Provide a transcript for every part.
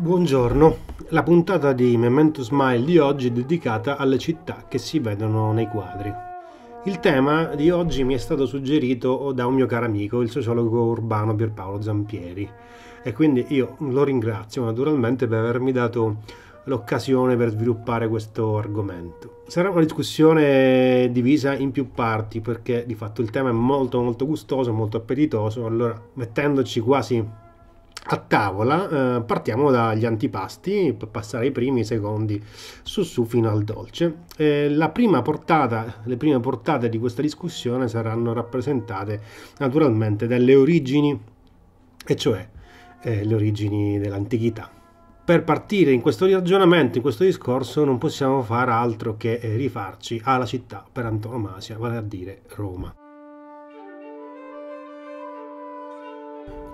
Buongiorno, la puntata di Memento Smile di oggi è dedicata alle città che si vedono nei quadri. Il tema di oggi mi è stato suggerito da un mio caro amico, il sociologo urbano Pierpaolo Zampieri, e quindi io lo ringrazio naturalmente per avermi dato l'occasione per sviluppare questo argomento. Sarà una discussione divisa in più parti perché di fatto il tema è molto molto gustoso, molto appetitoso, allora mettendoci quasi a tavola eh, partiamo dagli antipasti per passare ai primi, ai secondi, su su fino al dolce. Eh, la prima portata, le prime portate di questa discussione saranno rappresentate naturalmente dalle origini, e cioè eh, le origini dell'antichità per partire in questo ragionamento, in questo discorso, non possiamo fare altro che eh, rifarci alla città per antonomasia, vale a dire Roma.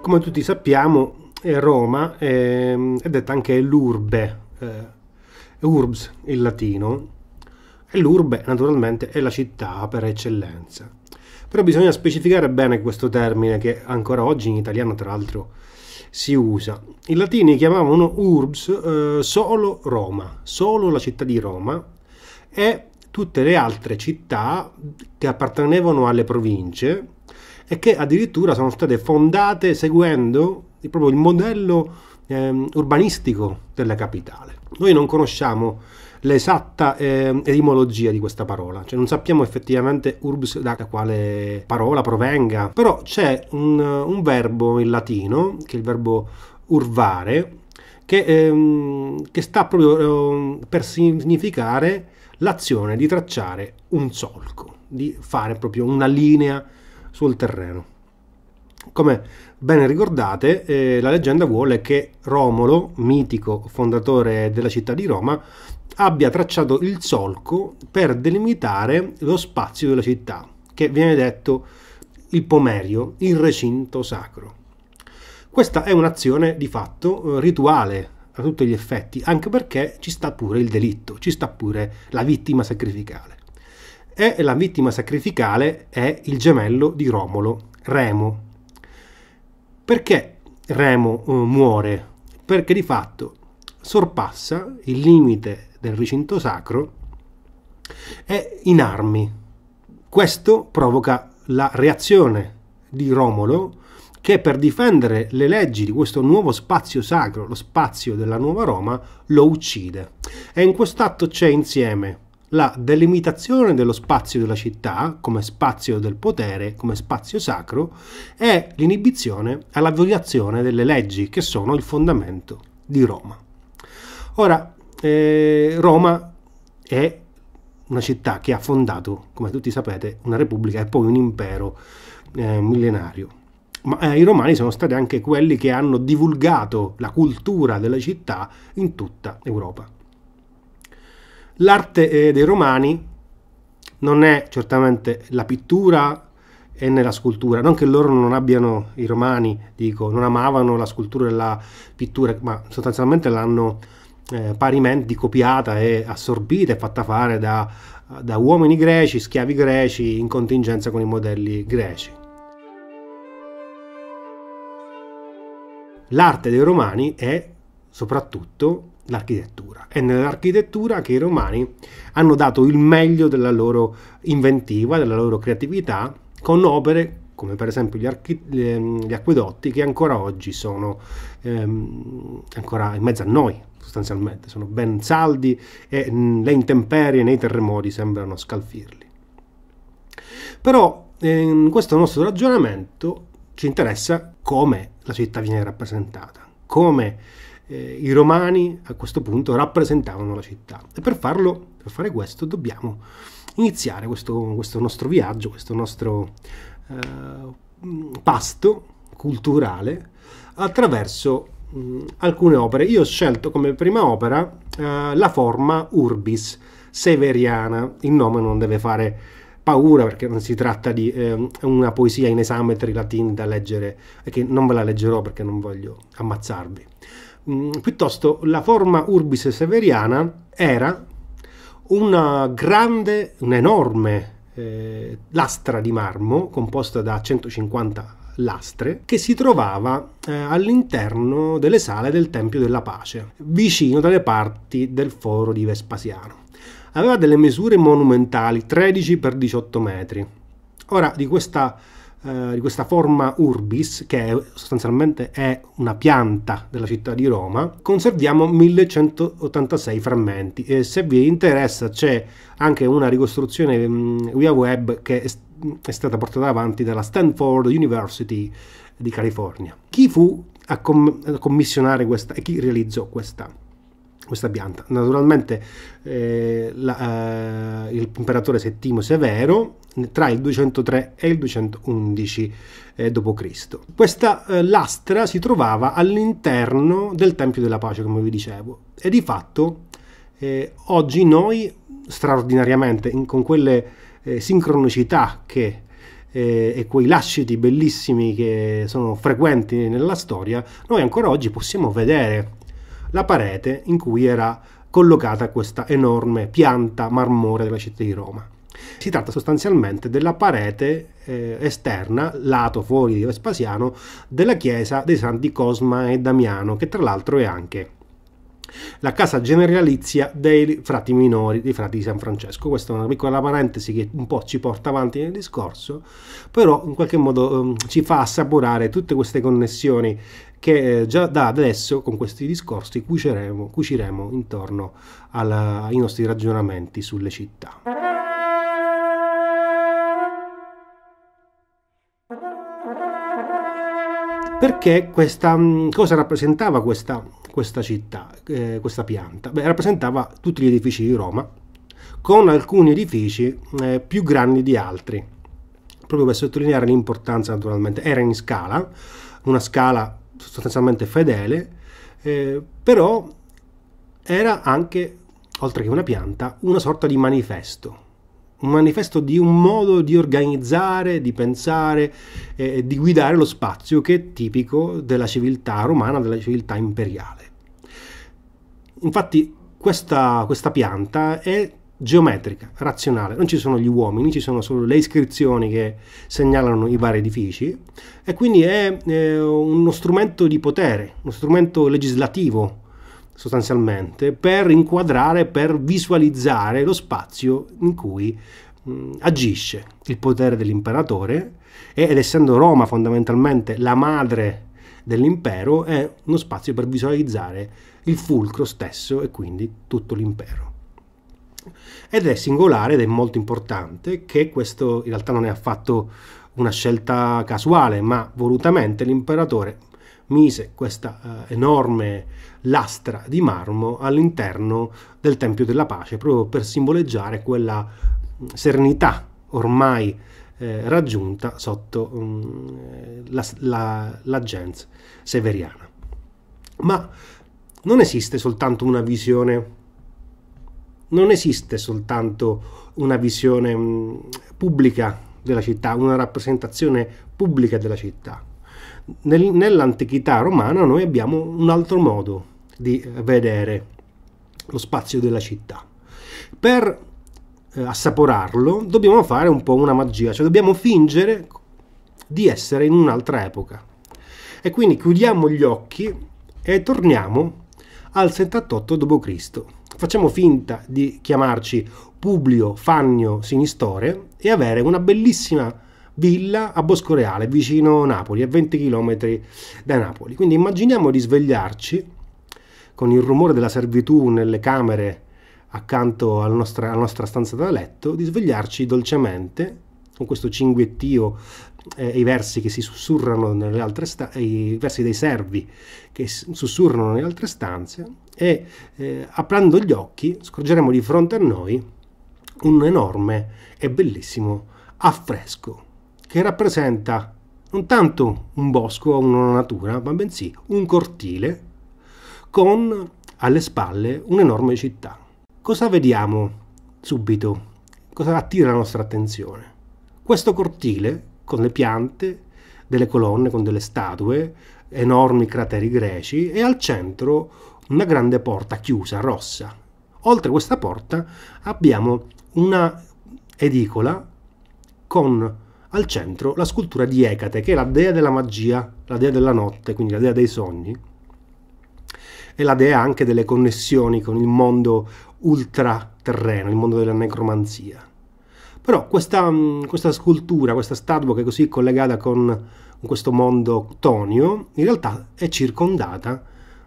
Come tutti sappiamo, eh, Roma è, ehm, è detta anche l'urbe, eh, urbs in latino, e l'urbe naturalmente è la città per eccellenza. Però bisogna specificare bene questo termine che ancora oggi in italiano tra l'altro si usa. I latini chiamavano urbs eh, solo Roma, solo la città di Roma e tutte le altre città che appartenevano alle province e che addirittura sono state fondate seguendo proprio il modello eh, urbanistico della capitale. Noi non conosciamo l'esatta eh, etimologia di questa parola, cioè non sappiamo effettivamente urbs da quale parola provenga, però c'è un, un verbo in latino, che è il verbo urvare, che, ehm, che sta proprio eh, per significare l'azione di tracciare un solco, di fare proprio una linea sul terreno. Come ben ricordate, eh, la leggenda vuole che Romolo, mitico fondatore della città di Roma, abbia tracciato il solco per delimitare lo spazio della città, che viene detto il pomerio, il recinto sacro. Questa è un'azione di fatto rituale a tutti gli effetti, anche perché ci sta pure il delitto, ci sta pure la vittima sacrificale. E la vittima sacrificale è il gemello di Romolo, Remo. Perché Remo eh, muore? Perché di fatto sorpassa il limite del recinto sacro è in armi. Questo provoca la reazione di Romolo che per difendere le leggi di questo nuovo spazio sacro, lo spazio della nuova Roma, lo uccide. E in quest'atto c'è insieme la delimitazione dello spazio della città come spazio del potere, come spazio sacro, e l'inibizione alla violazione delle leggi che sono il fondamento di Roma. Ora, eh, Roma è una città che ha fondato, come tutti sapete, una repubblica e poi un impero eh, millenario. Ma eh, i romani sono stati anche quelli che hanno divulgato la cultura della città in tutta Europa. L'arte eh, dei romani non è certamente la pittura e nella scultura, non che loro non abbiano, i romani dico, non amavano la scultura e la pittura, ma sostanzialmente l'hanno eh, parimenti copiata e assorbita e fatta fare da, da uomini greci, schiavi greci, in contingenza con i modelli greci. L'arte dei romani è soprattutto l'architettura. È nell'architettura che i romani hanno dato il meglio della loro inventiva, della loro creatività, con opere come per esempio gli, archi- gli ehm, acquedotti che ancora oggi sono ehm, ancora in mezzo a noi, sostanzialmente, sono ben saldi e mm, le intemperie nei terremoti sembrano scalfirli. Però in ehm, questo nostro ragionamento ci interessa come la città viene rappresentata, come eh, i romani a questo punto rappresentavano la città. E per farlo, per fare questo, dobbiamo iniziare questo, questo nostro viaggio, questo nostro eh, mm, pasto culturale attraverso mh, mm, alcune opere. Io ho scelto come prima opera eh, la forma Urbis severiana. Il nome non deve fare paura perché non si tratta di eh, una poesia in esametri latini da leggere e che non ve la leggerò perché non voglio ammazzarvi. Mm, piuttosto la forma Urbis severiana era una grande, un'enorme eh, lastra di marmo composta da 150 lastre che si trovava eh, all'interno delle sale del Tempio della Pace, vicino dalle parti del foro di Vespasiano. Aveva delle misure monumentali, 13 x 18 metri. Ora, di questa eh, di questa forma urbis, che è, sostanzialmente è una pianta della città di Roma, conserviamo 1186 frammenti e se vi interessa c'è anche una ricostruzione mm, via web che è è stata portata avanti dalla Stanford University di California. Chi fu a, com- a commissionare questa e chi realizzò questa? questa pianta. Naturalmente eh, la, eh, l'imperatore Settimo Severo tra il 203 e il 211 eh, d.C. Questa eh, lastra si trovava all'interno del Tempio della Pace, come vi dicevo, e di fatto eh, oggi noi straordinariamente in, con quelle eh, sincronicità che, eh, e quei lasciti bellissimi che sono frequenti nella storia, noi ancora oggi possiamo vedere la parete in cui era collocata questa enorme pianta marmorea della città di Roma. Si tratta sostanzialmente della parete eh, esterna, lato fuori di Vespasiano, della chiesa dei santi Cosma e Damiano, che tra l'altro è anche la casa generalizia dei frati minori, dei frati di San Francesco. Questa è una piccola parentesi che un po' ci porta avanti nel discorso, però in qualche modo eh, ci fa assaporare tutte queste connessioni che eh, già da adesso con questi discorsi cuceremo, cuciremo intorno alla, ai nostri ragionamenti sulle città. Perché questa cosa rappresentava questa questa città, eh, questa pianta? Beh, rappresentava tutti gli edifici di Roma, con alcuni edifici eh, più grandi di altri, proprio per sottolineare l'importanza naturalmente. Era in scala, una scala sostanzialmente fedele, eh, però era anche, oltre che una pianta, una sorta di manifesto, un manifesto di un modo di organizzare, di pensare, eh, di guidare lo spazio che è tipico della civiltà romana, della civiltà imperiale. Infatti questa, questa pianta è geometrica, razionale, non ci sono gli uomini, ci sono solo le iscrizioni che segnalano i vari edifici e quindi è eh, uno strumento di potere, uno strumento legislativo sostanzialmente per inquadrare, per visualizzare lo spazio in cui mh, agisce il potere dell'imperatore ed essendo Roma fondamentalmente la madre dell'impero è uno spazio per visualizzare il fulcro stesso e quindi tutto l'impero. Ed è singolare ed è molto importante che questo in realtà non è affatto una scelta casuale, ma volutamente l'imperatore mise questa eh, enorme lastra di marmo all'interno del Tempio della Pace, proprio per simboleggiare quella mm, serenità ormai eh, raggiunta sotto um, la, la, l'agenza severiana. Ma non esiste soltanto una visione non esiste soltanto una visione mh, mm, pubblica della città, una rappresentazione pubblica della città, nel, nell'antichità romana noi abbiamo un altro modo di vedere lo spazio della città. Per eh, assaporarlo dobbiamo fare un po' una magia, cioè dobbiamo fingere di essere in un'altra epoca. E quindi chiudiamo gli occhi e torniamo al 78 d.C. Facciamo finta di chiamarci Publio Fannio Sinistore e avere una bellissima villa a Boscoreale, vicino Napoli, a 20 km da Napoli. Quindi immaginiamo di svegliarci con il rumore della servitù nelle camere accanto alla nostra, alla nostra stanza da letto, di svegliarci dolcemente con questo cinguettio eh, i versi che si sussurrano nelle altre stanze, eh, i versi dei servi che sussurrano nelle altre stanze e eh, aprendo gli occhi scorgeremo di fronte a noi un enorme e bellissimo affresco che rappresenta non tanto un bosco o una natura, ma bensì un cortile con alle spalle un'enorme città. Cosa vediamo subito? Cosa attira la nostra attenzione? Questo cortile con le piante, delle colonne, con delle statue, enormi crateri greci e al centro una grande porta chiusa, rossa. Oltre questa porta abbiamo una edicola con al centro la scultura di Ecate, che è la dea della magia, la dea della notte, quindi la dea dei sogni, e la dea anche delle connessioni con il mondo ultraterreno, il mondo della necromanzia. Però questa, mm, questa scultura, questa statua che è così collegata con questo mondo tonio, in realtà è circondata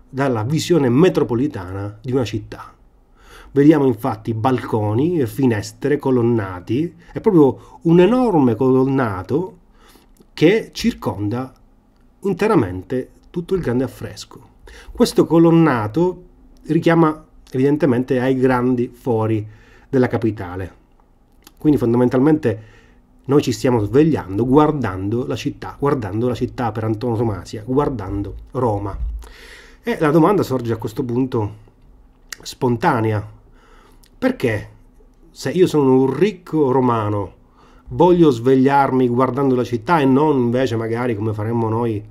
dalla visione metropolitana di una città. Vediamo infatti balconi, finestre, colonnati, è proprio un enorme colonnato che circonda interamente tutto il grande affresco. Questo colonnato richiama evidentemente ai grandi fori della capitale. Quindi fondamentalmente noi ci stiamo svegliando guardando la città, guardando la città per antonomasia, guardando Roma. E la domanda sorge a questo punto spontanea, perché se io sono un ricco romano voglio svegliarmi guardando la città e non invece magari come faremmo noi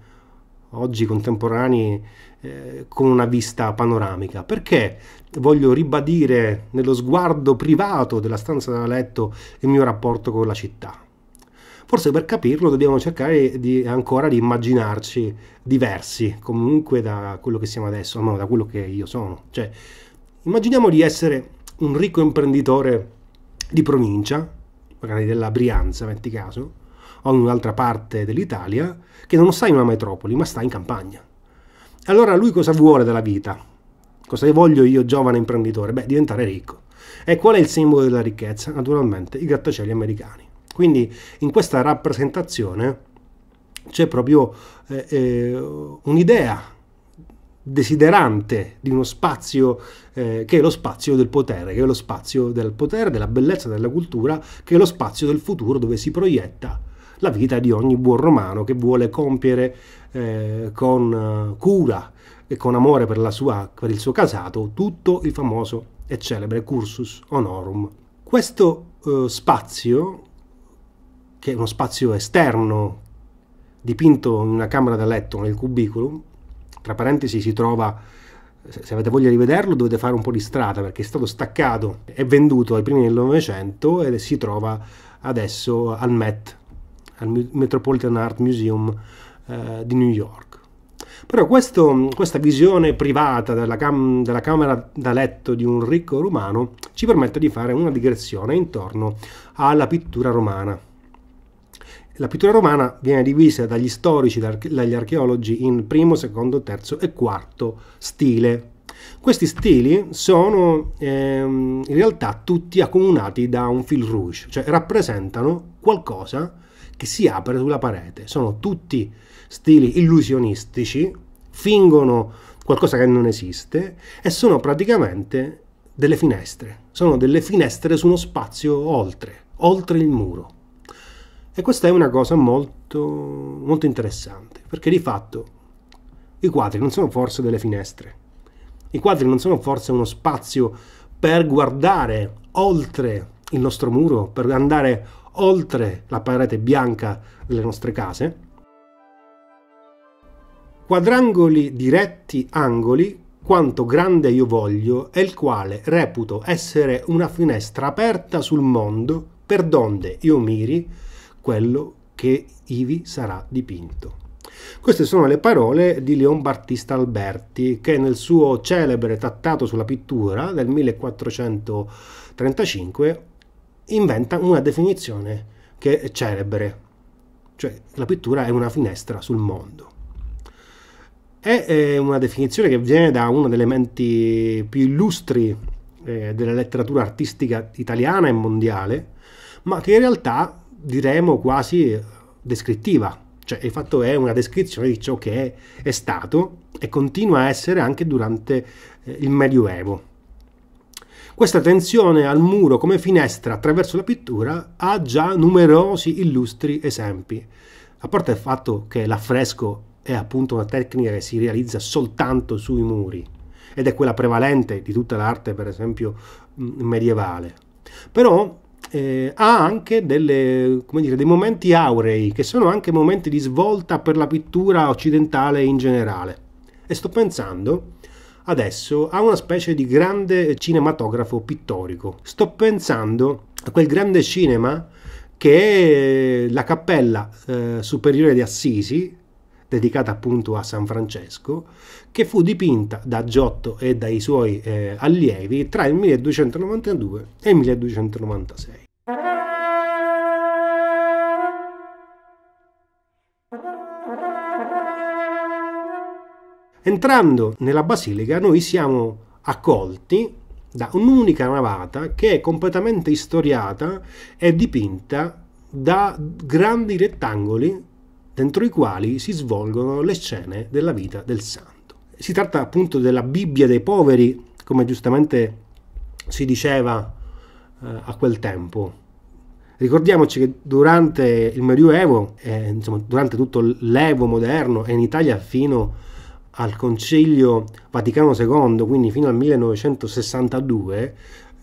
oggi contemporanei eh, con una vista panoramica perché voglio ribadire nello sguardo privato della stanza da letto il mio rapporto con la città forse per capirlo dobbiamo cercare di, ancora di immaginarci diversi comunque da quello che siamo adesso no da quello che io sono cioè immaginiamo di essere un ricco imprenditore di provincia, magari della Brianza, metti caso, o in un'altra parte dell'Italia, che non sta in una metropoli, ma sta in campagna. Allora lui cosa vuole dalla vita? Cosa voglio io, giovane imprenditore? Beh, diventare ricco. E qual è il simbolo della ricchezza? Naturalmente i grattacieli americani. Quindi in questa rappresentazione c'è proprio eh, eh, un'idea desiderante di uno spazio eh, che è lo spazio del potere, che è lo spazio del potere, della bellezza, della cultura, che è lo spazio del futuro dove si proietta la vita di ogni buon romano che vuole compiere eh, con eh, cura e con amore per, sua, per il suo casato tutto il famoso e celebre cursus honorum. Questo eh, spazio, che è uno spazio esterno dipinto in una camera da letto nel cubiculum, tra parentesi si trova se avete voglia di vederlo dovete fare un po' di strada perché è stato staccato e venduto ai primi del Novecento e si trova adesso al Met, al Metropolitan Art Museum eh, di New York. Però questo, questa visione privata della, cam, della, camera da letto di un ricco romano ci permette di fare una digressione intorno alla pittura romana. La pittura romana viene divisa dagli storici, dagli archeologi in primo, secondo, terzo e quarto stile. Questi stili sono ehm, in realtà tutti accomunati da un fil rouge, cioè rappresentano qualcosa che si apre sulla parete. Sono tutti stili illusionistici, fingono qualcosa che non esiste e sono praticamente delle finestre. Sono delle finestre su uno spazio oltre, oltre il muro. E questa è una cosa molto, molto interessante, perché di fatto i quadri non sono forse delle finestre, i quadri non sono forse uno spazio per guardare oltre il nostro muro, per andare oltre la parete bianca delle nostre case. Quadrangoli diretti angoli quanto grande io voglio e il quale reputo essere una finestra aperta sul mondo per donde io miri quello che ivi sarà dipinto. Queste sono le parole di Leon Battista Alberti, che nel suo celebre trattato sulla pittura del 1435 inventa una definizione che è celebre, cioè la pittura è una finestra sul mondo. È una definizione che viene da uno degli elementi più illustri eh, della letteratura artistica italiana e mondiale, ma che in realtà diremo quasi descrittiva, cioè il fatto è una descrizione di ciò che è, è stato e continua a essere anche durante eh, il Medioevo. Questa tensione al muro come finestra attraverso la pittura ha già numerosi illustri esempi, a parte il fatto che l'affresco è appunto una tecnica che si realizza soltanto sui muri ed è quella prevalente di tutta l'arte per esempio mm, medievale. Però eh, ha anche delle, dire, dei momenti aurei, che sono anche momenti di svolta per la pittura occidentale in generale. E sto pensando adesso a una specie di grande cinematografo pittorico. Sto pensando a quel grande cinema che è la cappella eh, superiore di Assisi, dedicata appunto a San Francesco, che fu dipinta da Giotto e dai suoi eh, allievi tra il 1292 e il 1296. Entrando nella basilica noi siamo accolti da un'unica navata che è completamente istoriata e dipinta da grandi rettangoli dentro i quali si svolgono le scene della vita del santo. Si tratta appunto della Bibbia dei poveri, come giustamente si diceva eh, a quel tempo. Ricordiamoci che durante il Medioevo, eh, insomma, durante tutto l'Evo moderno e in Italia fino al Concilio Vaticano II, quindi fino al 1962,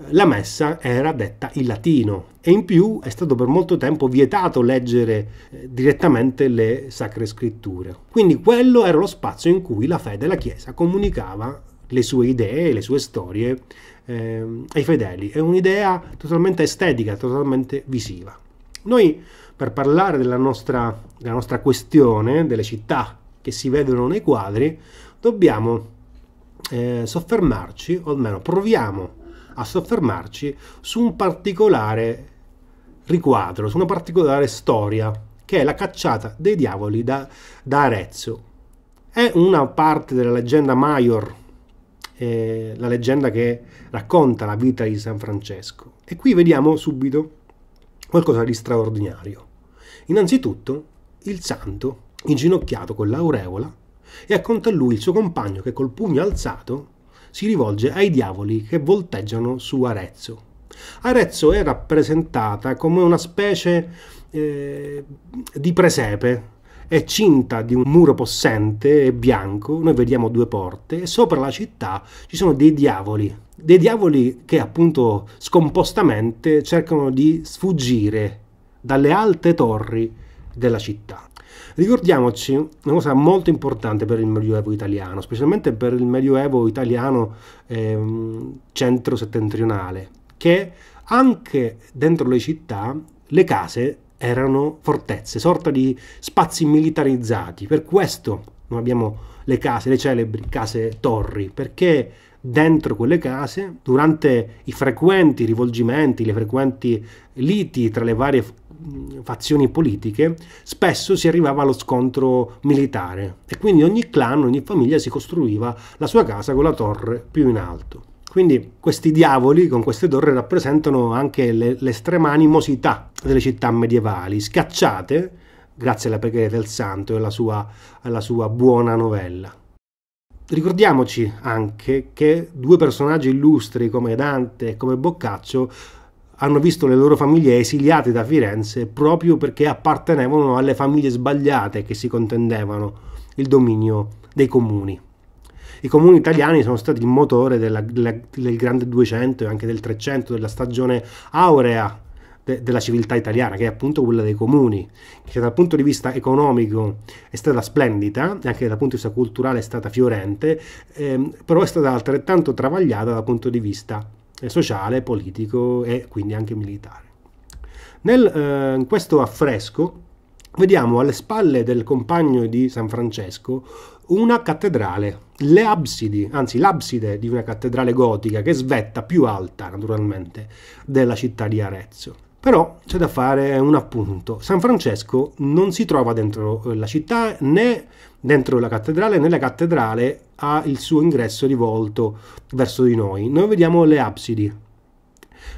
la messa era detta in latino e in più è stato per molto tempo vietato leggere eh, direttamente le sacre scritture. Quindi quello era lo spazio in cui la fede e la Chiesa comunicava le sue idee, le sue storie eh, ai fedeli. È un'idea totalmente estetica, totalmente visiva. Noi per parlare della nostra, della nostra questione, delle città che si vedono nei quadri, dobbiamo eh, soffermarci, o almeno proviamo a soffermarci su un particolare riquadro, su una particolare storia, che è la cacciata dei diavoli da, da Arezzo. È una parte della leggenda Maior, eh, la leggenda che racconta la vita di San Francesco. E qui vediamo subito qualcosa di straordinario. Innanzitutto il santo inginocchiato con l'aureola e accanto a lui il suo compagno che col pugno alzato si rivolge ai diavoli che volteggiano su Arezzo. Arezzo è rappresentata come una specie eh, di presepe, è cinta di un muro possente e bianco, noi vediamo due porte e sopra la città ci sono dei diavoli, dei diavoli che appunto scompostamente cercano di sfuggire dalle alte torri della città. Ricordiamoci una cosa molto importante per il Medioevo italiano, specialmente per il Medioevo italiano eh, centro-settentrionale, che anche dentro le città le case erano fortezze, sorta di spazi militarizzati. Per questo non abbiamo le case, le celebri case torri, perché dentro quelle case, durante i frequenti rivolgimenti, le frequenti liti tra le varie fazioni politiche, spesso si arrivava allo scontro militare e quindi ogni clan, ogni famiglia si costruiva la sua casa con la torre più in alto. Quindi questi diavoli con queste torri rappresentano anche le, l'estrema animosità delle città medievali, scacciate grazie alla preghiera del santo e alla sua, alla sua buona novella ricordiamoci anche che due personaggi illustri come Dante e come Boccaccio hanno visto le loro famiglie esiliate da Firenze proprio perché appartenevano alle famiglie sbagliate che si contendevano il dominio dei comuni. I comuni italiani sono stati il motore della, della, del grande 200 e anche del 300, della stagione aurea de- della civiltà italiana, che è appunto quella dei comuni, che dal punto di vista economico è stata splendida, anche dal punto di vista culturale è stata fiorente, ehm, però è stata altrettanto travagliata dal punto di vista eh, sociale, politico e quindi anche militare. Nel, eh, in questo affresco vediamo alle spalle del compagno di San Francesco una cattedrale, le absidi, anzi l'abside di una cattedrale gotica che svetta più alta naturalmente della città di Arezzo. Però c'è da fare un appunto. San Francesco non si trova dentro eh, la città né dentro la cattedrale né la cattedrale ha il suo ingresso rivolto verso di noi. Noi vediamo le absidi.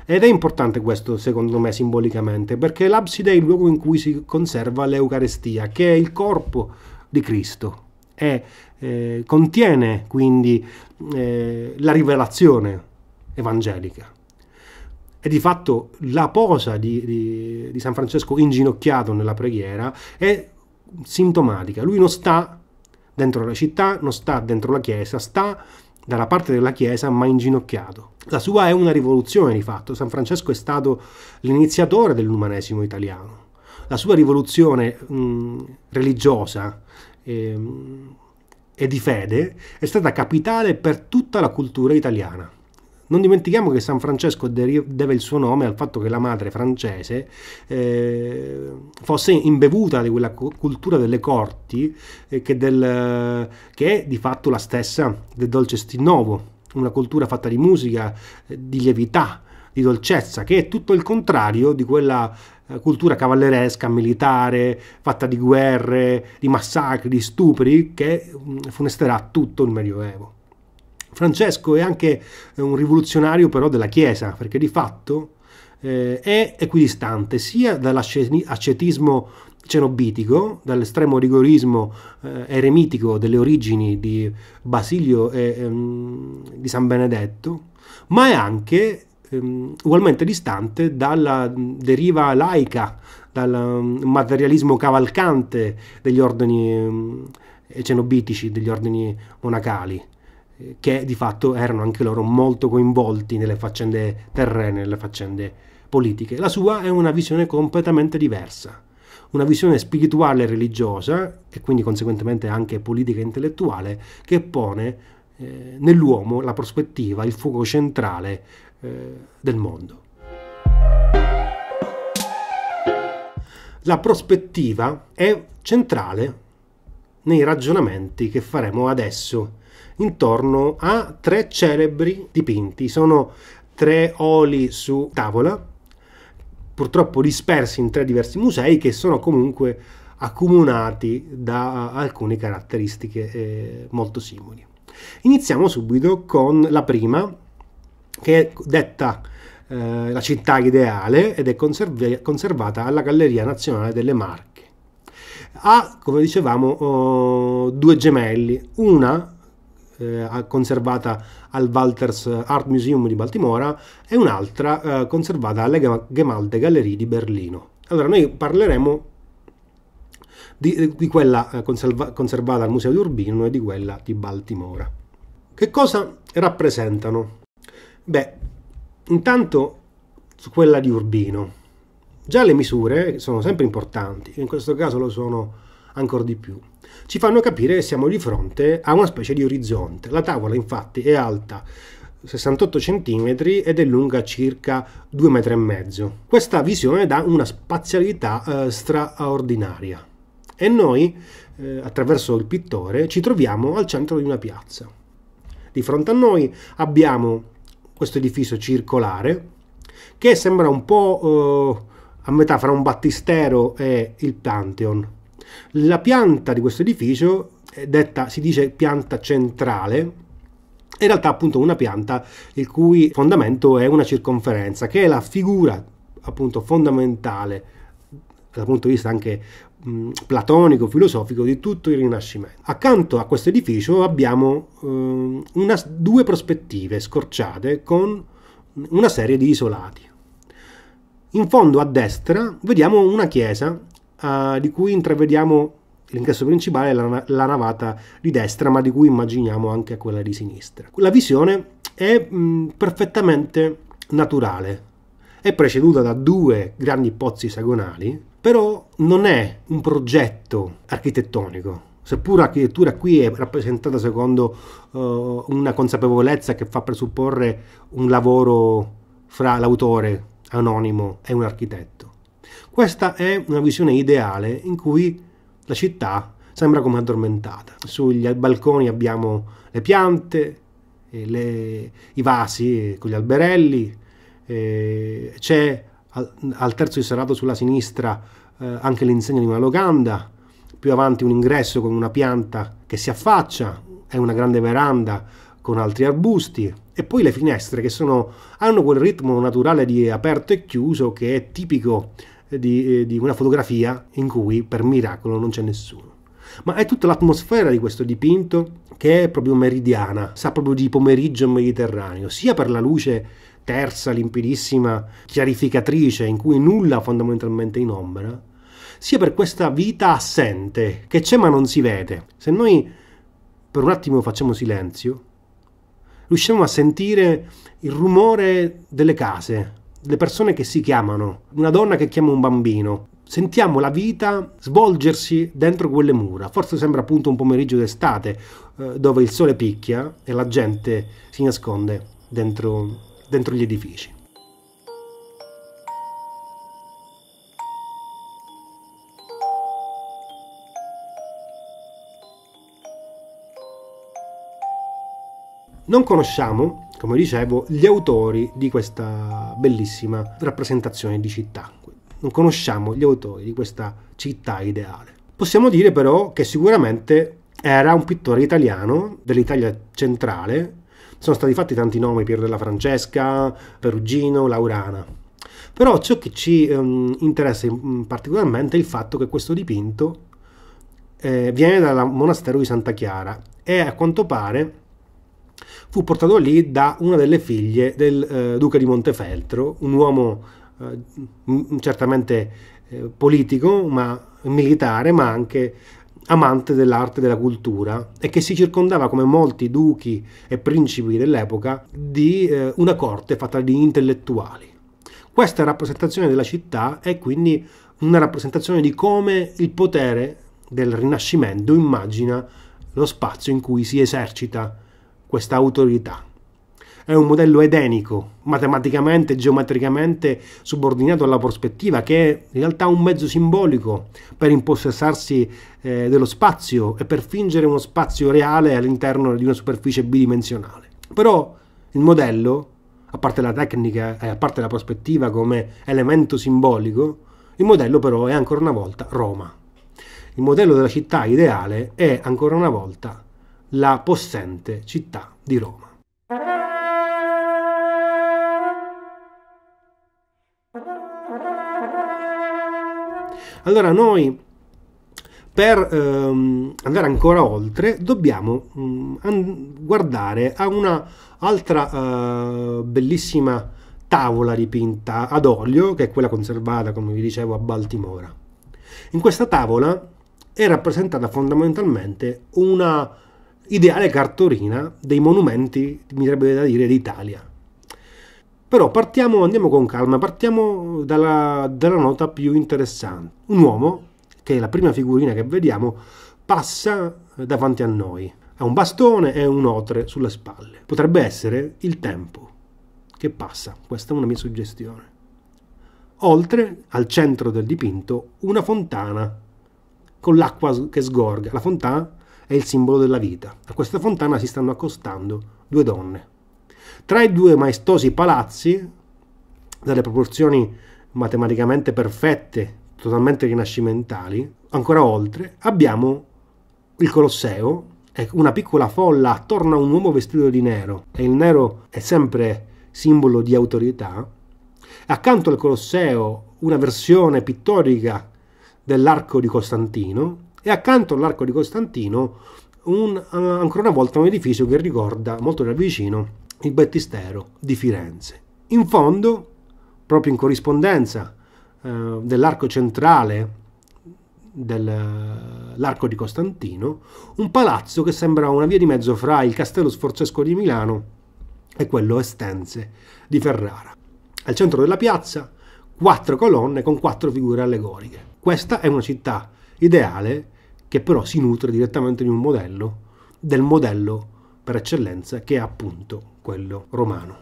Ed è importante questo secondo me simbolicamente perché l'abside è il luogo in cui si conserva l'Eucarestia, che è il corpo di Cristo. e eh, contiene quindi eh, la rivelazione evangelica. E di fatto la posa di, di, di San Francesco inginocchiato nella preghiera è sintomatica. Lui non sta dentro la città, non sta dentro la chiesa, sta dalla parte della Chiesa ma inginocchiato. La sua è una rivoluzione di fatto, San Francesco è stato l'iniziatore dell'umanesimo italiano. La sua rivoluzione mh, religiosa e, ehm, e di fede è stata capitale per tutta la cultura italiana. Non dimentichiamo che San Francesco deve il suo nome al fatto che la madre francese eh, fosse imbevuta di quella cultura delle corti eh, che, del, che, è di fatto la stessa del dolce stinnovo, una cultura fatta di musica, eh, di lievità, di dolcezza, che è tutto il contrario di quella eh, cultura cavalleresca, militare, fatta di guerre, di massacri, di stupri, che mm, funesterà tutto il Medioevo. Francesco è anche un rivoluzionario però della Chiesa, perché di fatto eh, è equidistante sia dall'ascetismo cenobitico, dall'estremo rigorismo eh, eremitico delle origini di Basilio e ehm, di San Benedetto, ma è anche ehm, ugualmente distante dalla deriva laica, dal mm, materialismo cavalcante degli ordini ehm, cenobitici, degli ordini monacali che di fatto erano anche loro molto coinvolti nelle faccende terrene, nelle faccende politiche. La sua è una visione completamente diversa, una visione spirituale e religiosa e quindi conseguentemente anche politica e intellettuale che pone eh, nell'uomo la prospettiva, il fuoco centrale eh, del mondo. La prospettiva è centrale nei ragionamenti che faremo adesso intorno a tre celebri dipinti. Sono tre oli su tavola, purtroppo dispersi in tre diversi musei che sono comunque accomunati da eh, alcune caratteristiche eh, molto simili. Iniziamo subito con la prima, che è detta eh, la città ideale ed è conservata alla Galleria Nazionale delle Marche. Ha, come dicevamo, oh, due gemelli, una eh, conservata al Walters Art Museum di Baltimora e un'altra eh, conservata alle Gemalde Gallerie di Berlino. Allora noi parleremo di, eh, di quella eh, conserva, conservata al Museo di Urbino e di quella di Baltimora. Che cosa rappresentano? Beh, intanto su quella di Urbino. Già le misure sono sempre importanti, in questo caso lo sono ancora di più. Ci fanno capire che siamo di fronte a una specie di orizzonte. La tavola infatti è alta 68 cm ed è lunga circa 2,5 m. Questa visione dà una spazialità eh, straordinaria e noi, eh, attraverso il pittore, ci troviamo al centro di una piazza. Di fronte a noi abbiamo questo edificio circolare che sembra un po' eh, a metà fra un battistero e il Pantheon. La pianta di questo edificio, eh, detta, si dice pianta centrale, è in realtà appunto una pianta il cui fondamento è una circonferenza, che è la figura appunto fondamentale dal punto di vista anche platonico, filosofico di tutto il Rinascimento. Accanto a questo edificio abbiamo eh, una, due prospettive scorciate con una serie di isolati. In fondo a destra vediamo una chiesa uh, di cui intravediamo l'ingresso principale, la, la navata di destra, ma di cui immaginiamo anche quella di sinistra. La visione è mh, mm, perfettamente naturale, è preceduta da due grandi pozzi esagonali, però non è un progetto architettonico. Seppur l'architettura qui è rappresentata secondo uh, una consapevolezza che fa presupporre un lavoro fra l'autore anonimo e un architetto questa è una visione ideale in cui la città sembra come addormentata. Sugli balconi abbiamo le piante, eh, le, i vasi eh, con gli alberelli, eh, c'è al, al terzo di serrato sulla sinistra eh, anche l'insegna di una locanda, più avanti un ingresso con una pianta che si affaccia, è una grande veranda con altri arbusti e poi le finestre che sono, hanno quel ritmo naturale di aperto e chiuso che è tipico eh, di, eh, di una fotografia in cui per miracolo non c'è nessuno ma è tutta l'atmosfera di questo dipinto che è proprio meridiana, sa proprio di pomeriggio mediterraneo, sia per la luce terza, limpidissima, chiarificatrice, in cui nulla fondamentalmente in ombra, sia per questa vita assente, che c'è ma non si vede. Se noi per un attimo facciamo silenzio, riusciamo a sentire il rumore delle case, le persone che si chiamano, una donna che chiama un bambino, sentiamo la vita svolgersi dentro quelle mura. Forse sembra appunto un pomeriggio d'estate eh, dove il sole picchia e la gente si nasconde dentro, dentro gli edifici. Non conosciamo come dicevo, gli autori di questa bellissima rappresentazione di città. Non conosciamo gli autori di questa città ideale. Possiamo dire però che sicuramente era un pittore italiano dell'Italia centrale. Sono stati fatti tanti nomi, Piero della Francesca, Perugino, Laurana. Però ciò che ci ehm, interessa mm, particolarmente è il fatto che questo dipinto eh, viene dal monastero di Santa Chiara e a quanto pare fu portato lì da una delle figlie del eh, duca di Montefeltro, un uomo eh, certamente eh, politico, ma militare, ma anche amante dell'arte e della cultura e che si circondava come molti duchi e principi dell'epoca di eh, una corte fatta di intellettuali. Questa rappresentazione della città è quindi una rappresentazione di come il potere del Rinascimento immagina lo spazio in cui si esercita questa autorità. È un modello edenico, matematicamente, geometricamente subordinato alla prospettiva, che è in realtà un mezzo simbolico per impossessarsi eh, dello spazio e per fingere uno spazio reale all'interno di una superficie bidimensionale. Però il modello, a parte la tecnica e eh, a parte la prospettiva come elemento simbolico, il modello però è ancora una volta Roma. Il modello della città ideale è ancora una volta la possente città di Roma. Allora noi per ehm, andare ancora oltre dobbiamo mh, mm, guardare a un'altra eh, bellissima tavola dipinta ad olio, che è quella conservata, come vi dicevo, a Baltimora. In questa tavola è rappresentata fondamentalmente una ideale cartolina dei monumenti, mi sarebbe da dire, d'Italia. Però partiamo, andiamo con calma, partiamo dalla, dalla nota più interessante. Un uomo, che è la prima figurina che vediamo, passa davanti a noi. Ha un bastone e un otre sulle spalle. Potrebbe essere il tempo che passa, questa è una mia suggestione. Oltre, al centro del dipinto, una fontana con l'acqua che sgorga. La fontana è il simbolo della vita. A questa fontana si stanno accostando due donne. Tra i due maestosi palazzi, dalle proporzioni matematicamente perfette, totalmente rinascimentali, ancora oltre, abbiamo il Colosseo, ecco, una piccola folla attorno a un uomo vestito di nero, e il nero è sempre simbolo di autorità. Accanto al Colosseo una versione pittorica dell'arco di Costantino, e accanto all'Arco di Costantino un, eh, ancora una volta un edificio che ricorda molto da vicino il Battistero di Firenze. In fondo, proprio in corrispondenza eh, dell'arco centrale dell'arco eh, di Costantino, un palazzo che sembra una via di mezzo fra il castello sforzesco di Milano e quello estense di Ferrara. Al centro della piazza quattro colonne con quattro figure allegoriche. Questa è una città ideale che però si nutre direttamente di un modello, del modello per eccellenza che è appunto quello romano.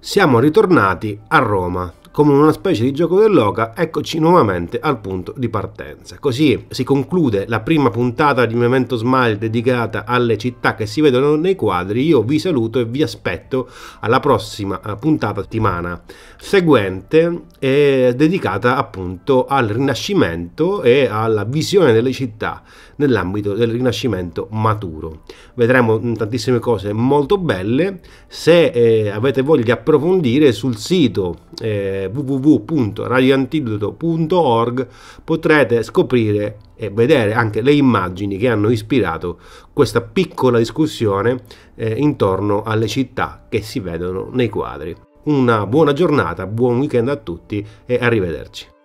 Siamo ritornati a Roma come una specie di gioco dell'oca, eccoci nuovamente al punto di partenza. Così si conclude la prima puntata di Memento Smile dedicata alle città che si vedono nei quadri. Io vi saluto e vi aspetto alla prossima eh, puntata settimana seguente eh, dedicata appunto al Rinascimento e alla visione delle città nell'ambito del Rinascimento maturo. Vedremo mm, tantissime cose molto belle. Se eh, avete voglia di approfondire sul sito eh, www.radioantidoto.org potrete scoprire e vedere anche le immagini che hanno ispirato questa piccola discussione eh, intorno alle città che si vedono nei quadri. Una buona giornata, buon weekend a tutti e arrivederci.